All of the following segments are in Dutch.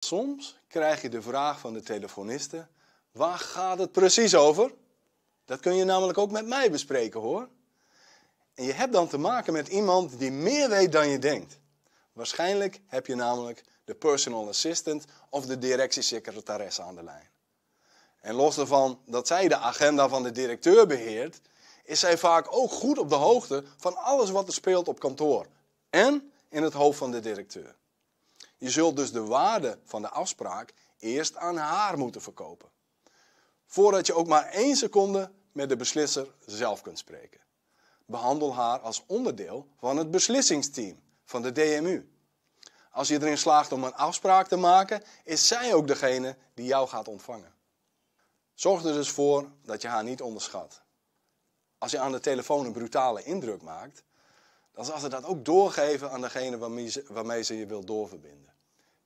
Soms krijg je de vraag van de telefoniste: waar gaat het precies over? Dat kun je namelijk ook met mij bespreken hoor. En je hebt dan te maken met iemand die meer weet dan je denkt. Waarschijnlijk heb je namelijk de personal assistant of de directiesecretaris aan de lijn. En los daarvan dat zij de agenda van de directeur beheert, is zij vaak ook goed op de hoogte van alles wat er speelt op kantoor en in het hoofd van de directeur. Je zult dus de waarde van de afspraak eerst aan haar moeten verkopen. Voordat je ook maar één seconde met de beslisser zelf kunt spreken. Behandel haar als onderdeel van het beslissingsteam van de DMU. Als je erin slaagt om een afspraak te maken, is zij ook degene die jou gaat ontvangen. Zorg er dus voor dat je haar niet onderschat. Als je aan de telefoon een brutale indruk maakt, als zal ze dat ook doorgeven aan degene waarmee ze, je wil doorverbinden.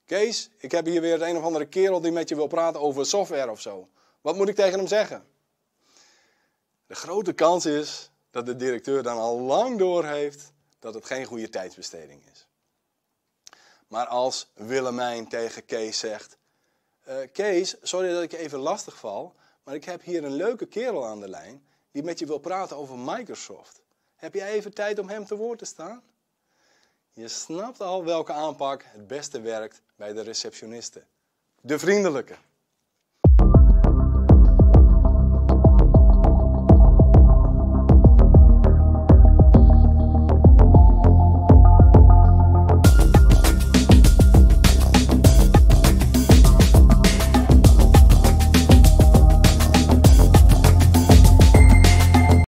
Kees, ik heb hier weer een of andere kerel die met je wil praten over software of zo. Wat moet ik tegen hem zeggen? De grote kans is dat de directeur dan al lang door heeft dat het geen goede tijdsbesteding is. Maar als Willemijn tegen Kees zegt: eh, Kees, sorry dat ik je even lastig val, maar ik heb hier een leuke kerel aan de lijn die met je wil praten over Microsoft. Heb jij even tijd om hem te woord te staan? Je snapt al welke aanpak het beste werkt bij de receptionisten. De vriendelijke.